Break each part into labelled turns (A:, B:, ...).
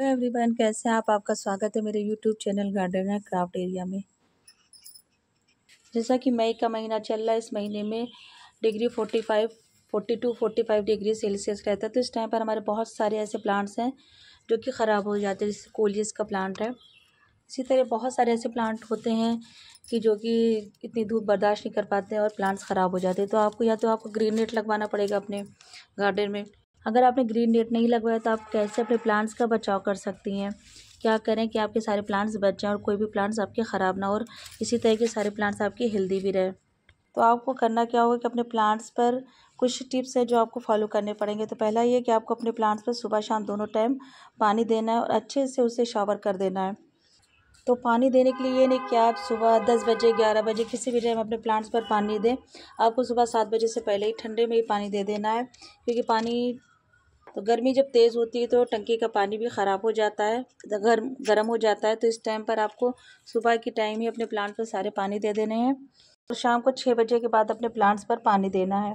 A: hello everyone कैसे हैं आप आपका स्वागत है मेरे YouTube channel garden and craft area में जैसा कि मई का महीना चल रहा है इस महीने में degree forty five forty two forty five degree Celsius रहता है तो इस टाइम पर हमारे बहुत सारे ऐसे प्लांट्स हैं जो कि ख़राब हो जाते हैं जैसे कोलियस का प्लांट है इसी तरह बहुत सारे ऐसे प्लांट होते हैं कि जो कि इतनी धूप बर्दाश्त नहीं कर पाते हैं और प्लांट्स ख़राब हो जाते हैं तो आपको या तो आपको ग्रीन नेट लगवाना पड़ेगा अपने गार्डन में अगर आपने ग्रीन नेट नहीं लगवाया तो आप कैसे अपने प्लांट्स का बचाव कर सकती हैं क्या करें कि आपके सारे प्लांट्स बच जाएँ और कोई भी प्लांट्स आपके ख़राब ना हो और इसी तरह के सारे प्लांट्स आपके हेल्दी भी रहे तो आपको करना क्या होगा कि अपने प्लांट्स पर कुछ टिप्स हैं जो आपको फॉलो करने पड़ेंगे तो पहला ये कि आपको अपने प्लांट्स पर सुबह शाम दोनों टाइम पानी देना है और अच्छे से उसे शावर कर देना है तो पानी देने के लिए ये नहीं कि आप सुबह दस बजे ग्यारह बजे किसी भी टाइम अपने प्लांट्स पर पानी दें आपको सुबह सात बजे से पहले ही ठंडे में ही पानी दे देना है क्योंकि पानी तो गर्मी जब तेज़ होती है तो टंकी का पानी भी ख़राब हो जाता है गर्म तो गर्म हो जाता है तो इस टाइम पर आपको सुबह के टाइम ही अपने प्लांट पर सारे पानी दे देने हैं और तो शाम को छः बजे के बाद अपने प्लांट्स पर पानी देना है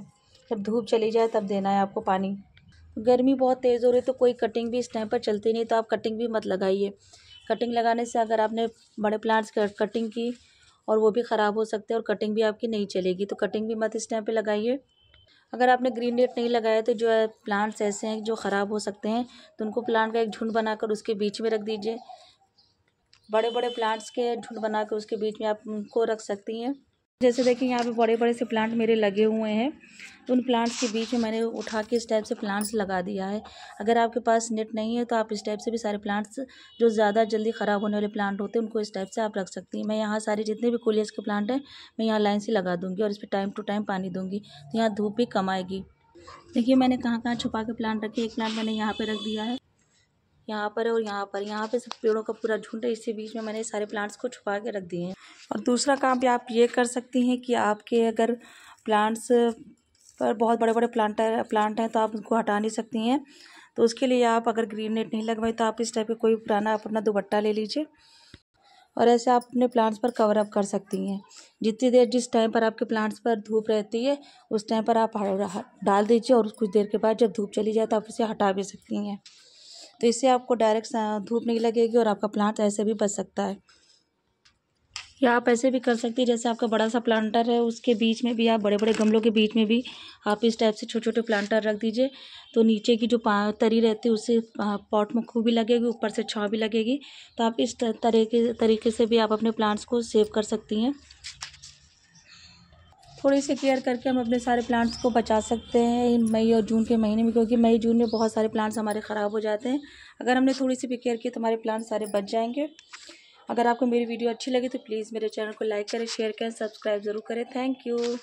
A: जब धूप चली जाए तब देना है आपको पानी गर्मी बहुत तेज़ हो रही है तो कोई कटिंग भी इस टाइम पर चलती नहीं तो आप कटिंग भी मत लगाइए कटिंग लगाने से अगर आपने बड़े प्लांट्स कटिंग की और वो भी ख़राब हो सकते हैं और कटिंग भी आपकी नहीं चलेगी तो कटिंग भी मत इस टाइम पर लगाइए अगर आपने ग्रीन नेट नहीं लगाया तो जो है प्लांट्स ऐसे हैं जो ख़राब हो सकते हैं तो उनको प्लांट का एक झुंड बनाकर उसके बीच में रख दीजिए बड़े बड़े प्लांट्स के झुंड बनाकर उसके बीच में आप उनको रख सकती हैं जैसे देखिए यहाँ पे बड़े बड़े से प्लांट मेरे लगे हुए हैं उन प्लांट्स के बीच में मैंने उठा के इस टाइप से प्लांट्स लगा दिया है अगर आपके पास नेट नहीं है तो आप इस टाइप से भी सारे प्लांट्स जो ज़्यादा जल्दी ख़राब होने वाले प्लांट होते हैं उनको इस टाइप से आप रख सकती हैं मैं यहाँ सारे जितने भी कोलियस के प्लांट हैं मैं यहाँ लाइन से लगा दूँगी और इस पर टाइम टू टाइम पानी दूँगी तो यहाँ धूप भी कम आएगी देखिए मैंने कहाँ कहाँ छुपा के प्लांट रखे एक प्लांट मैंने यहाँ पर रख दिया है यहाँ पर और यहाँ पर यहाँ पे सब पेड़ों का पूरा झुंड है इसी बीच में मैंने सारे प्लांट्स को छुपा के रख दिए हैं और दूसरा काम भी आप ये कर सकती हैं कि आपके अगर प्लांट्स पर बहुत बड़े बड़े प्लांट प्लांट हैं तो आप उनको हटा नहीं सकती हैं तो उसके लिए आप अगर ग्रीन नेट नहीं लगवाई तो आप इस टाइप का कोई पुराना अपना दुपट्टा ले लीजिए और ऐसे आप अपने प्लांट्स पर कवर अप कर सकती हैं जितनी देर जिस टाइम पर आपके प्लांट्स पर धूप रहती है उस टाइम पर आप डाल दीजिए और कुछ देर के बाद जब धूप चली जाए तो आप उसे हटा भी सकती हैं तो इससे आपको डायरेक्ट धूप नहीं लगेगी और आपका प्लांट ऐसे भी बच सकता है या आप ऐसे भी कर सकती हैं जैसे आपका बड़ा सा प्लांटर है उसके बीच में भी आप बड़े बड़े गमलों के बीच में भी आप इस टाइप से छोटे छोटे प्लांटर रख दीजिए तो नीचे की जो तरी रहती है उससे पॉट में खूब भी लगेगी ऊपर से छाँव भी लगेगी तो आप इस तरीके तरीके से भी आप अपने प्लांट्स को सेव कर सकती हैं थोड़ी सी केयर करके हम अपने सारे प्लांट्स को बचा सकते हैं मई और जून के महीने में क्योंकि मई जून में बहुत सारे प्लांट्स हमारे ख़राब हो जाते हैं अगर हमने थोड़ी सी भी केयर की तो हमारे प्लांट्स सारे बच जाएंगे अगर आपको मेरी वीडियो अच्छी लगी तो प्लीज़ मेरे चैनल को लाइक करें शेयर करें सब्सक्राइब ज़रूर करें थैंक यू